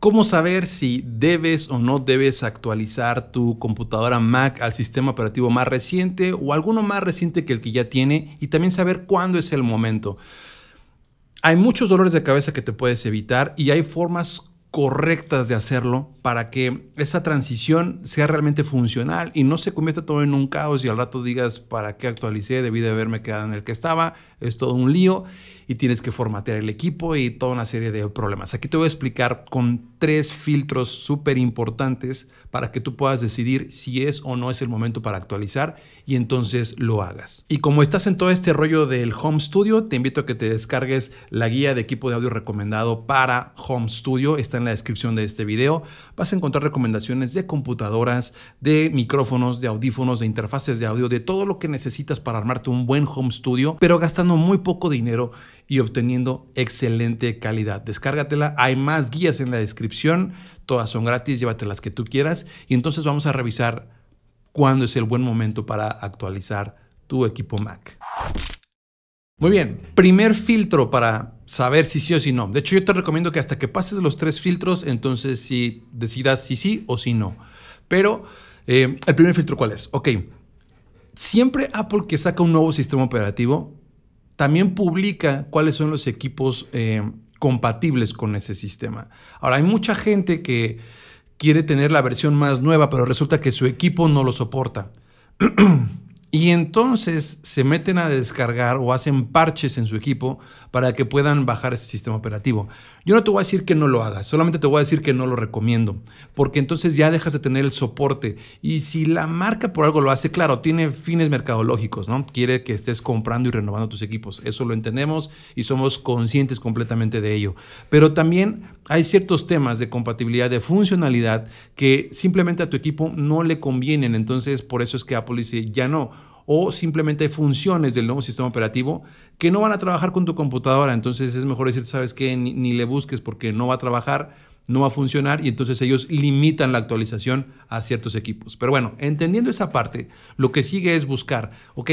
¿Cómo saber si debes o no debes actualizar tu computadora Mac al sistema operativo más reciente o alguno más reciente que el que ya tiene? Y también saber cuándo es el momento. Hay muchos dolores de cabeza que te puedes evitar y hay formas correctas de hacerlo para que esa transición sea realmente funcional y no se convierta todo en un caos y al rato digas, ¿para qué actualicé? Debí de haberme quedado en el que estaba, es todo un lío y tienes que formatear el equipo y toda una serie de problemas. Aquí te voy a explicar con tres filtros súper importantes para que tú puedas decidir si es o no es el momento para actualizar y entonces lo hagas. Y como estás en todo este rollo del Home Studio, te invito a que te descargues la guía de equipo de audio recomendado para Home Studio. Está en la descripción de este video, vas a encontrar recomendaciones de computadoras, de micrófonos, de audífonos, de interfaces de audio, de todo lo que necesitas para armarte un buen home studio, pero gastando muy poco dinero y obteniendo excelente calidad. Descárgatela, hay más guías en la descripción, todas son gratis, llévatelas que tú quieras y entonces vamos a revisar cuándo es el buen momento para actualizar tu equipo Mac. Muy bien, primer filtro para saber si sí o si no. De hecho, yo te recomiendo que hasta que pases los tres filtros, entonces si decidas si sí o si no. Pero, eh, ¿el primer filtro cuál es? Ok, siempre Apple que saca un nuevo sistema operativo, también publica cuáles son los equipos eh, compatibles con ese sistema. Ahora, hay mucha gente que quiere tener la versión más nueva, pero resulta que su equipo no lo soporta. Y entonces se meten a descargar o hacen parches en su equipo para que puedan bajar ese sistema operativo. Yo no te voy a decir que no lo hagas, solamente te voy a decir que no lo recomiendo, porque entonces ya dejas de tener el soporte. Y si la marca por algo lo hace, claro, tiene fines mercadológicos, ¿no? Quiere que estés comprando y renovando tus equipos. Eso lo entendemos y somos conscientes completamente de ello. Pero también hay ciertos temas de compatibilidad, de funcionalidad, que simplemente a tu equipo no le convienen. Entonces, por eso es que Apple dice, ya no o simplemente funciones del nuevo sistema operativo que no van a trabajar con tu computadora. Entonces es mejor decir, sabes que ni, ni, le busques porque no va a trabajar, no va a funcionar y entonces ellos limitan la actualización a ciertos equipos. Pero bueno, entendiendo esa parte, lo que sigue es buscar, ok,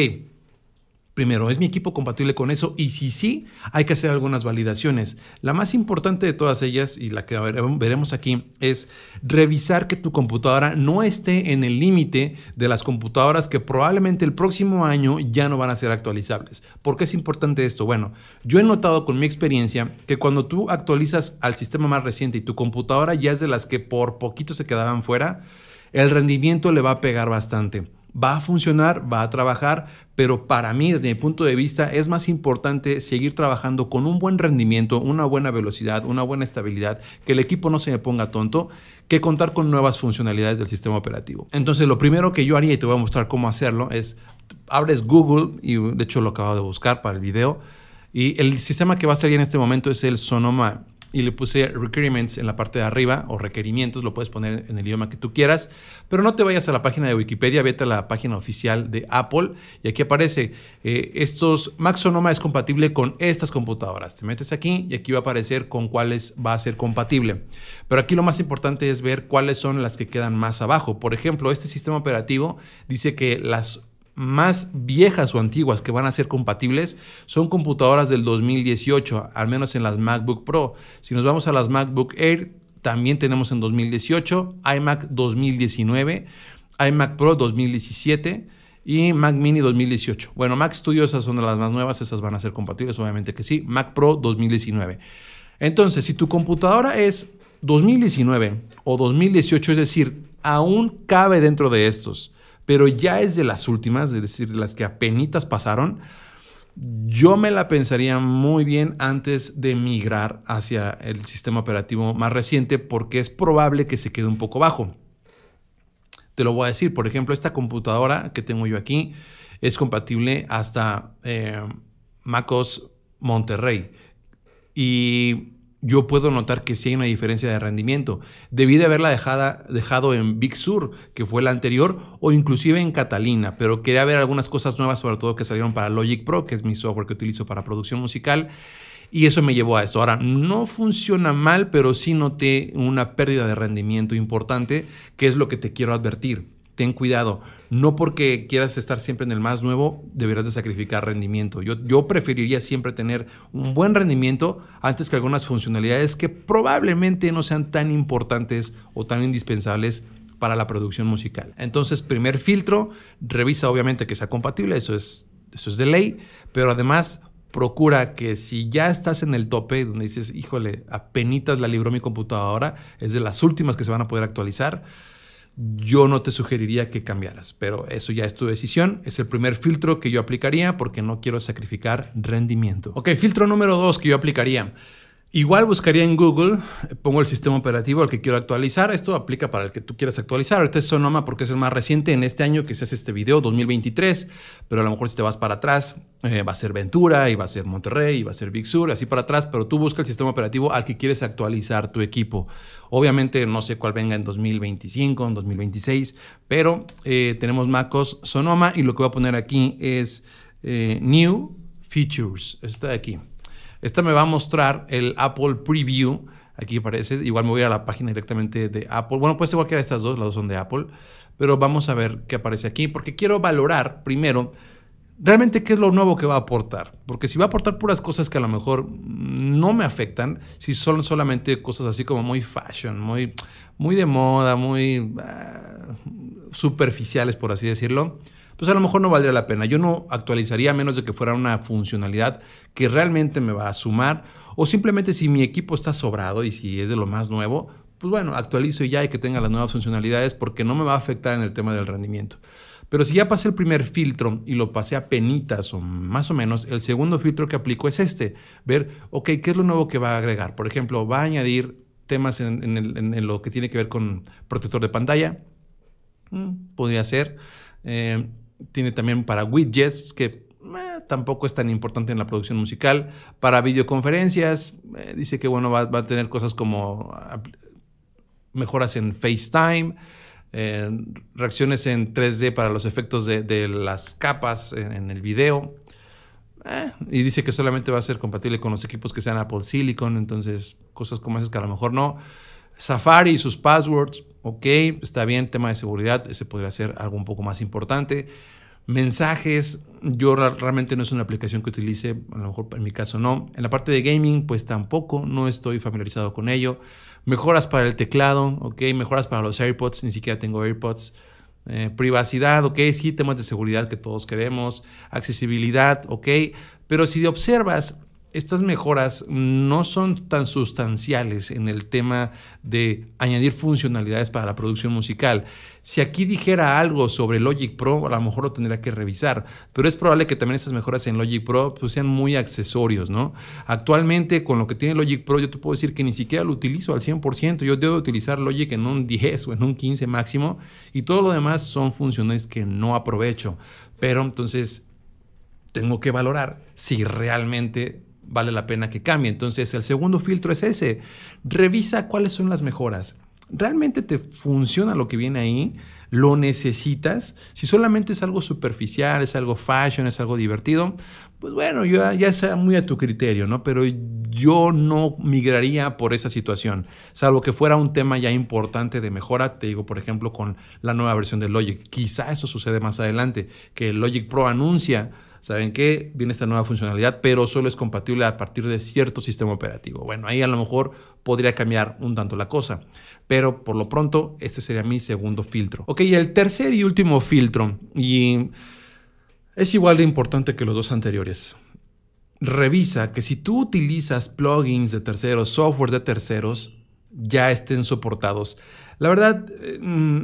Primero, ¿es mi equipo compatible con eso? Y si sí, hay que hacer algunas validaciones. La más importante de todas ellas y la que veremos aquí es revisar que tu computadora no esté en el límite de las computadoras que probablemente el próximo año ya no van a ser actualizables. ¿Por qué es importante esto? Bueno, yo he notado con mi experiencia que cuando tú actualizas al sistema más reciente y tu computadora ya es de las que por poquito se quedaban fuera, el rendimiento le va a pegar bastante va a funcionar, va a trabajar, pero para mí, desde mi punto de vista, es más importante seguir trabajando con un buen rendimiento, una buena velocidad, una buena estabilidad, que el equipo no se me ponga tonto, que contar con nuevas funcionalidades del sistema operativo. Entonces, lo primero que yo haría, y te voy a mostrar cómo hacerlo, es abres Google, y de hecho lo acabo de buscar para el video, y el sistema que va a salir en este momento es el Sonoma y le puse requirements en la parte de arriba o requerimientos, lo puedes poner en el idioma que tú quieras, pero no te vayas a la página de Wikipedia, vete a la página oficial de Apple y aquí aparece, eh, estos Sonoma es compatible con estas computadoras, te metes aquí y aquí va a aparecer con cuáles va a ser compatible, pero aquí lo más importante es ver cuáles son las que quedan más abajo, por ejemplo, este sistema operativo dice que las más viejas o antiguas que van a ser compatibles son computadoras del 2018, al menos en las MacBook Pro. Si nos vamos a las MacBook Air, también tenemos en 2018, iMac 2019, iMac Pro 2017 y Mac Mini 2018. Bueno, Mac Studio esas son de las más nuevas, esas van a ser compatibles, obviamente que sí, Mac Pro 2019. Entonces, si tu computadora es 2019 o 2018, es decir, aún cabe dentro de estos pero ya es de las últimas, es decir, de las que apenas pasaron, yo me la pensaría muy bien antes de migrar hacia el sistema operativo más reciente porque es probable que se quede un poco bajo. Te lo voy a decir, por ejemplo, esta computadora que tengo yo aquí es compatible hasta eh, MacOS Monterrey. Y yo puedo notar que sí hay una diferencia de rendimiento. Debí de haberla dejado en Big Sur, que fue la anterior, o inclusive en Catalina, pero quería ver algunas cosas nuevas, sobre todo que salieron para Logic Pro, que es mi software que utilizo para producción musical, y eso me llevó a esto. Ahora, no funciona mal, pero sí noté una pérdida de rendimiento importante, que es lo que te quiero advertir ten cuidado. No porque quieras estar siempre en el más nuevo, deberás de sacrificar rendimiento. Yo, preferiría siempre tener un buen rendimiento antes que algunas funcionalidades que probablemente no sean tan importantes o tan indispensables para la producción musical. Entonces, primer filtro, revisa obviamente que sea compatible, eso es, eso es de ley, pero además procura que si ya estás en el tope, donde dices, híjole, apenas la libró mi computadora, es de las últimas que se van a poder actualizar, yo no te sugeriría que cambiaras, pero eso ya es tu decisión. Es el primer filtro que yo aplicaría porque no quiero sacrificar rendimiento. Ok, filtro número dos que yo aplicaría. Igual buscaría en Google, pongo el sistema operativo al que quiero actualizar. Esto aplica para el que tú quieras actualizar. Este es Sonoma porque es el más reciente en este año que se hace este video, 2023. Pero a lo mejor si te vas para atrás, eh, va a ser Ventura, y va a ser Monterrey, y va a ser Big Sur, así para atrás. Pero tú busca el sistema operativo al que quieres actualizar tu equipo. Obviamente no sé cuál venga en 2025, en 2026. Pero eh, tenemos MacOS Sonoma y lo que voy a poner aquí es eh, New Features. Está aquí. Esta me va a mostrar el Apple Preview. Aquí aparece. Igual me voy a la página directamente de Apple. Bueno, pues igual que estas dos, las dos son de Apple. Pero vamos a ver qué aparece aquí, porque quiero valorar primero realmente qué es lo nuevo que va a aportar. Porque si va a aportar puras cosas que a lo mejor no me afectan, si son solamente cosas así como muy fashion, muy, muy de moda, muy ah, superficiales, por así decirlo, pues a lo mejor no valdría la pena. Yo no actualizaría a menos de que fuera una funcionalidad que realmente me va a sumar. O simplemente si mi equipo está sobrado y si es de lo más nuevo, pues bueno, actualizo ya y que tenga las nuevas funcionalidades porque no me va a afectar en el tema del rendimiento. Pero si ya pasé el primer filtro y lo pasé a penitas o más o menos, el segundo filtro que aplico es este, ver, ok, ¿qué es lo nuevo que va a agregar? Por ejemplo, va a añadir temas en, lo que tiene que ver con protector de pantalla, mm, podría ser. Eh, tiene también para widgets, que eh, tampoco es tan importante en la producción musical. Para videoconferencias, eh, dice que bueno, va, a tener cosas como ah, mejoras en FaceTime, reacciones en 3D para los efectos de, las capas en, en el video. Eh, y dice que solamente va a ser compatible con los equipos que sean Apple Silicon, entonces cosas como esas que a lo mejor no. Safari y sus passwords, ok, está bien, tema de seguridad, ese podría ser algo un poco más importante. Mensajes, yo realmente no es una aplicación que utilice, a lo mejor en mi caso no. En la parte de gaming, pues tampoco, no estoy familiarizado con ello. Mejoras para el teclado, ok, mejoras para los AirPods, ni siquiera tengo AirPods. Eh, privacidad, ok, sí, temas de seguridad que todos queremos, accesibilidad, ok, pero si observas estas mejoras no son tan sustanciales en el tema de añadir funcionalidades para la producción musical. Si aquí dijera algo sobre Logic Pro, a lo mejor lo tendría que revisar, pero es probable que también estas mejoras en Logic Pro pues, sean muy accesorios, ¿no? Actualmente con lo que tiene Logic Pro yo te puedo decir que ni siquiera lo utilizo al 100%, yo debo utilizar Logic en un 10 o en un 15 máximo y todo lo demás son funciones que no aprovecho, pero entonces tengo que valorar si realmente vale la pena que cambie. Entonces, el segundo filtro es ese. Revisa cuáles son las mejoras. ¿Realmente te funciona lo que viene ahí? ¿Lo necesitas? Si solamente es algo superficial, es algo fashion, es algo divertido, pues bueno, ya, ya sea muy a tu criterio, ¿no? Pero yo no migraría por esa situación, salvo que fuera un tema ya importante de mejora, te digo, por ejemplo, con la nueva versión de Logic. Quizá eso sucede más adelante, que Logic Pro anuncia ¿saben qué? Viene esta nueva funcionalidad, pero solo es compatible a partir de cierto sistema operativo. Bueno, ahí a lo mejor podría cambiar un tanto la cosa, pero por lo pronto este sería mi segundo filtro. Ok, el tercer y último filtro, y es igual de importante que los dos anteriores. Revisa que si tú utilizas plugins de terceros, software de terceros, ya estén soportados la verdad, eh, mm,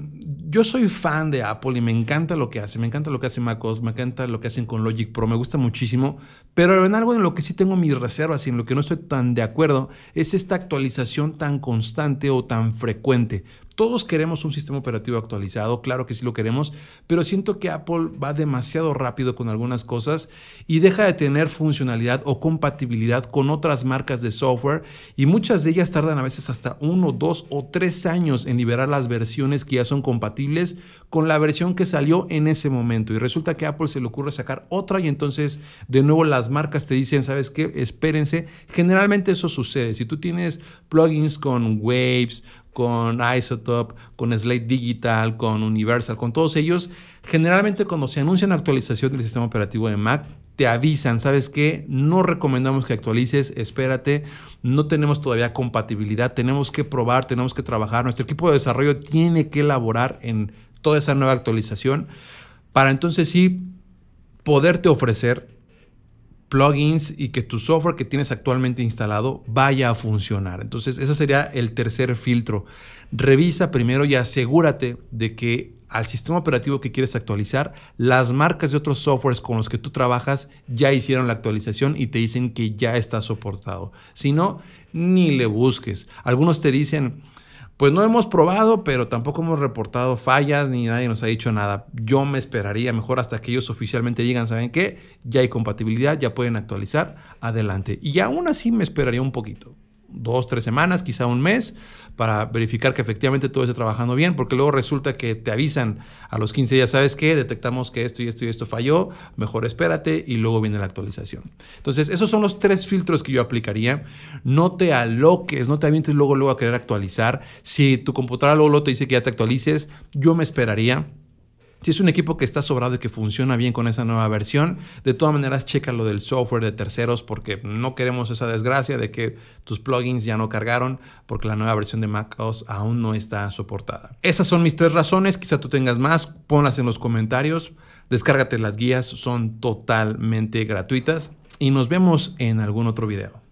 yo soy fan de Apple y me encanta lo que hace, me encanta lo que hace MacOS, me encanta lo que hacen con Logic Pro, me gusta muchísimo, pero en algo en lo que sí tengo mis reservas y en lo que no estoy tan de acuerdo es esta actualización tan constante o tan frecuente. Todos queremos un sistema operativo actualizado, claro que sí lo queremos, pero siento que Apple va demasiado rápido con algunas cosas y deja de tener funcionalidad o compatibilidad con otras marcas de software y muchas de ellas tardan a veces hasta uno, dos o tres años en liberar las versiones que ya son compatibles con la versión que salió en ese momento. Y resulta que Apple se le ocurre sacar otra y entonces de nuevo las marcas te dicen, ¿sabes qué? Espérense. Generalmente eso sucede. Si tú tienes plugins con Waves, con Isotope, con Slate Digital, con Universal, con todos ellos, generalmente cuando se anuncia una actualización del sistema operativo de Mac, te avisan, ¿sabes qué? No recomendamos que actualices, espérate, no tenemos todavía compatibilidad, tenemos que probar, tenemos que trabajar, nuestro equipo de desarrollo tiene que elaborar en toda esa nueva actualización, para entonces sí poderte ofrecer plugins y que tu software que tienes actualmente instalado vaya a funcionar. Entonces, ese sería el tercer filtro. Revisa primero y asegúrate de que al sistema operativo que quieres actualizar, las marcas de otros softwares con los que tú trabajas ya hicieron la actualización y te dicen que ya está soportado. Si no, ni le busques. Algunos te dicen, pues no hemos probado, pero tampoco hemos reportado fallas ni nadie nos ha dicho nada. Yo me esperaría mejor hasta que ellos oficialmente digan, ¿saben qué? Ya hay compatibilidad, ya pueden actualizar, adelante. Y aún así me esperaría un poquito dos, tres semanas, quizá un mes, para verificar que efectivamente todo esté trabajando bien, porque luego resulta que te avisan a los 15 días, ¿sabes qué? Detectamos que esto y esto y esto falló, mejor espérate y luego viene la actualización. Entonces, esos son los tres filtros que yo aplicaría. No te aloques, no te avientes luego, luego a querer actualizar. Si tu computadora luego, luego te dice que ya te actualices, yo me esperaría si es un equipo que está sobrado y que funciona bien con esa nueva versión, de todas maneras checa lo del software de terceros porque no queremos esa desgracia de que tus plugins ya no cargaron porque la nueva versión de macOS aún no está soportada. Esas son mis tres razones, quizá tú tengas más, ponlas en los comentarios. Descárgate las guías, son totalmente gratuitas y nos vemos en algún otro video.